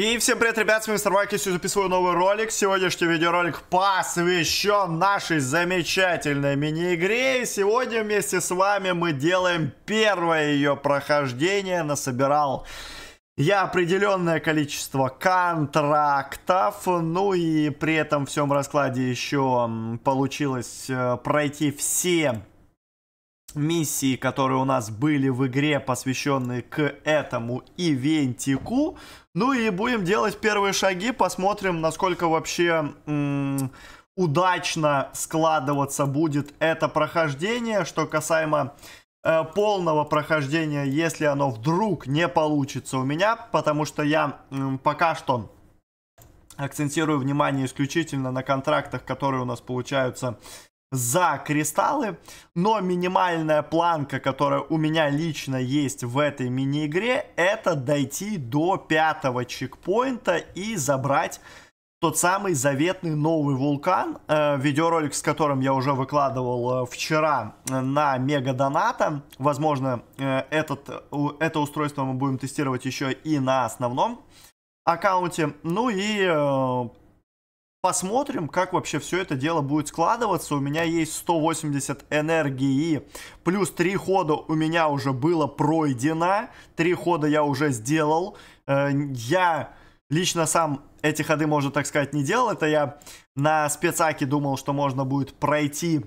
И всем привет, ребят, с вами Мистер Вайк, я сегодня записываю новый ролик. Сегодняшний видеоролик посвящен нашей замечательной мини-игре. И сегодня вместе с вами мы делаем первое ее прохождение. Насобирал я определенное количество контрактов, ну и при этом всем раскладе еще получилось э, пройти все миссии, которые у нас были в игре, посвященные к этому ивентику. Ну и будем делать первые шаги, посмотрим, насколько вообще удачно складываться будет это прохождение. Что касаемо э, полного прохождения, если оно вдруг не получится у меня, потому что я м- пока что акцентирую внимание исключительно на контрактах, которые у нас получаются за кристаллы, но минимальная планка, которая у меня лично есть в этой мини-игре, это дойти до пятого чекпоинта и забрать тот самый заветный новый вулкан, э, видеоролик с которым я уже выкладывал э, вчера э, на Мега Доната. Возможно, этот, это устройство мы будем тестировать еще и на основном аккаунте. Ну и Посмотрим, как вообще все это дело будет складываться. У меня есть 180 энергии, плюс 3 хода у меня уже было пройдено, 3 хода я уже сделал. Э, я лично сам эти ходы, можно так сказать, не делал. Это я на спецаке думал, что можно будет пройти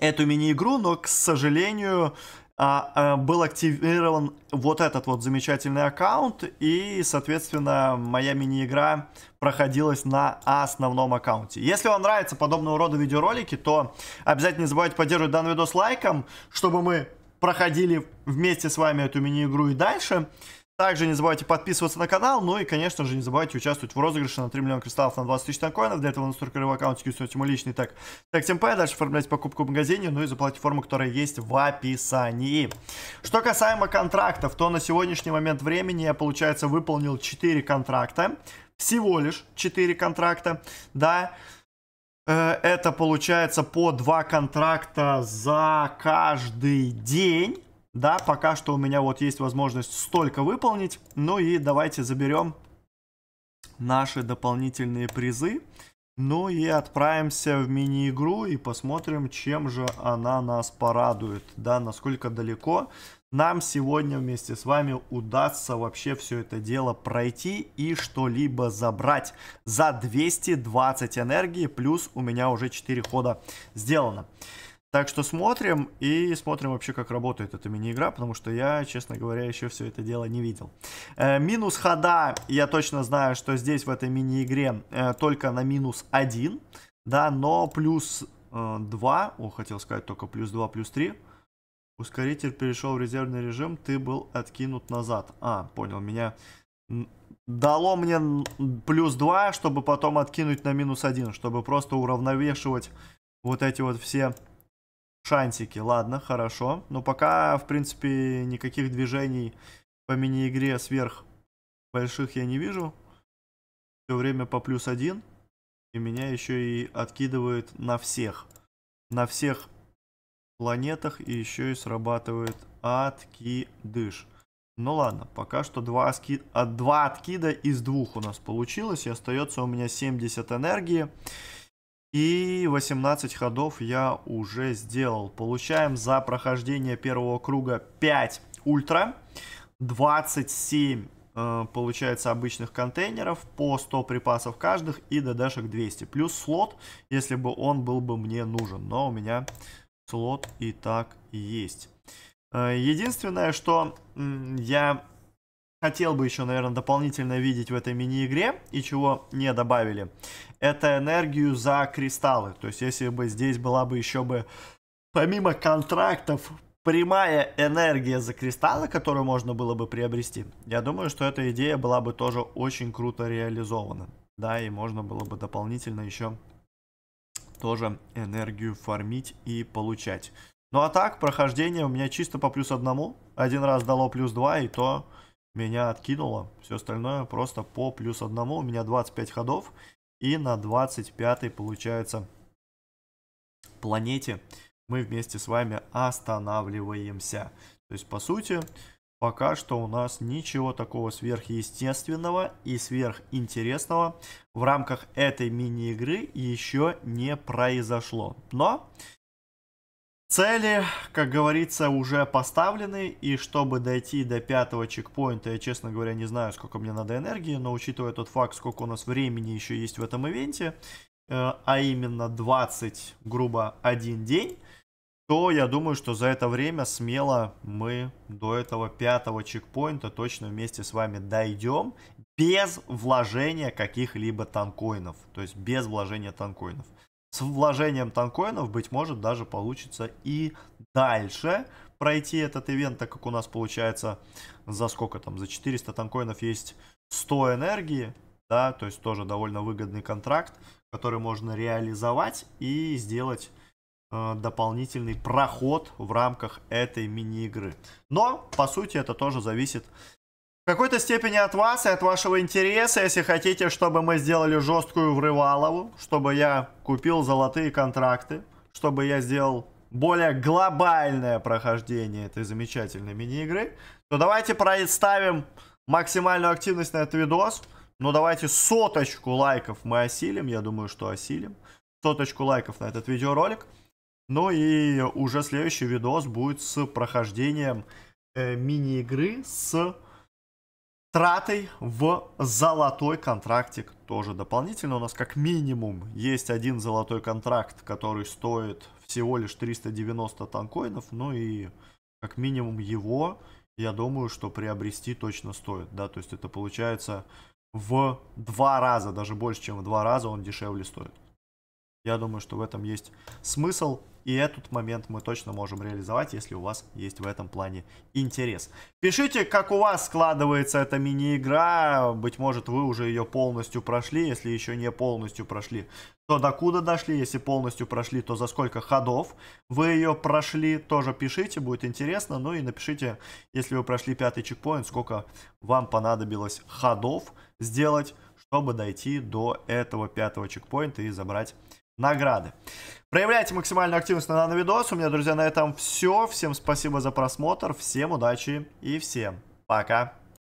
эту мини-игру, но, к сожалению, а, э, был активирован вот этот вот замечательный аккаунт, и, соответственно, моя мини-игра проходилась на основном аккаунте. Если вам нравятся подобного рода видеоролики, то обязательно не забывайте поддерживать данный видос лайком, чтобы мы проходили вместе с вами эту мини-игру и дальше. Также не забывайте подписываться на канал, ну и, конечно же, не забывайте участвовать в розыгрыше на 3 миллиона кристаллов на 20 тысяч танкоинов. Для этого настолько в аккаунте установите мой личный так. Так, ТМП, дальше оформляйте покупку в магазине, ну и за платформу, которая есть в описании. Что касаемо контрактов, то на сегодняшний момент времени я, получается, выполнил 4 контракта. Всего лишь 4 контракта, да. Э, это получается по 2 контракта за каждый день. Да, пока что у меня вот есть возможность столько выполнить. Ну и давайте заберем наши дополнительные призы. Ну и отправимся в мини-игру и посмотрим, чем же она нас порадует. Да, насколько далеко нам сегодня вместе с вами удастся вообще все это дело пройти и что-либо забрать. За 220 энергии, плюс у меня уже 4 хода сделано. Так что смотрим и смотрим вообще, как работает эта мини-игра, потому что я, честно говоря, еще все это дело не видел. Э, минус хода, я точно знаю, что здесь в этой мини-игре э, только на минус 1, да, но плюс э, 2, о, хотел сказать только плюс 2, плюс 3. Ускоритель перешел в резервный режим, ты был откинут назад. А, понял, меня дало мне плюс 2, чтобы потом откинуть на минус 1, чтобы просто уравновешивать вот эти вот все Шансики, ладно, хорошо. Но пока, в принципе, никаких движений по мини-игре сверх больших я не вижу. Все время по плюс один. И меня еще и откидывает на всех. На всех планетах и еще и срабатывает откидыш. Ну ладно, пока что два, отки... а, два откида из двух у нас получилось. И остается у меня 70 энергии. И 18 ходов я уже сделал. Получаем за прохождение первого круга 5 ультра, 27 э, получается обычных контейнеров, по 100 припасов каждых и ДДшек 200. Плюс слот, если бы он был бы мне нужен. Но у меня слот и так есть. Э, единственное, что я хотел бы еще, наверное, дополнительно видеть в этой мини-игре и чего не добавили, это энергию за кристаллы. То есть, если бы здесь была бы еще бы, помимо контрактов, прямая энергия за кристаллы, которую можно было бы приобрести, я думаю, что эта идея была бы тоже очень круто реализована. Да, и можно было бы дополнительно еще тоже энергию фармить и получать. Ну а так, прохождение у меня чисто по плюс одному. Один раз дало плюс два, и то меня откинуло. Все остальное просто по плюс одному. У меня 25 ходов. И на 25 й получается планете мы вместе с вами останавливаемся. То есть, по сути, пока что у нас ничего такого сверхъестественного и сверхинтересного в рамках этой мини-игры еще не произошло. Но Цели, как говорится, уже поставлены, и чтобы дойти до пятого чекпоинта, я, честно говоря, не знаю, сколько мне надо энергии, но учитывая тот факт, сколько у нас времени еще есть в этом ивенте, э, а именно 20, грубо, один день, то я думаю, что за это время смело мы до этого пятого чекпоинта точно вместе с вами дойдем без вложения каких-либо танкоинов, то есть без вложения танкоинов. С вложением танкоинов, быть может, даже получится и дальше пройти этот ивент, так как у нас получается за сколько там, за 400 танкоинов есть 100 энергии, да, то есть тоже довольно выгодный контракт, который можно реализовать и сделать э, дополнительный проход в рамках этой мини-игры. Но, по сути, это тоже зависит в какой-то степени от вас и от вашего интереса, если хотите, чтобы мы сделали жесткую врывалову, чтобы я купил золотые контракты, чтобы я сделал более глобальное прохождение этой замечательной мини-игры, то давайте представим максимальную активность на этот видос. Ну, давайте соточку лайков мы осилим, я думаю, что осилим. Соточку лайков на этот видеоролик. Ну и уже следующий видос будет с прохождением э, мини-игры с тратой в золотой контрактик тоже дополнительно. У нас как минимум есть один золотой контракт, который стоит всего лишь 390 танкоинов. Ну и как минимум его, я думаю, что приобрести точно стоит. Да, то есть это получается в два раза, даже больше, чем в два раза он дешевле стоит. Я думаю, что в этом есть смысл, и этот момент мы точно можем реализовать, если у вас есть в этом плане интерес. Пишите, как у вас складывается эта мини-игра, быть может вы уже ее полностью прошли, если еще не полностью прошли, то докуда дошли, если полностью прошли, то за сколько ходов вы ее прошли, тоже пишите, будет интересно, ну и напишите, если вы прошли пятый чекпоинт, сколько вам понадобилось ходов сделать, чтобы дойти до этого пятого чекпоинта и забрать награды. Проявляйте максимальную активность на нановидос. У меня, друзья, на этом все. Всем спасибо за просмотр, всем удачи и всем пока.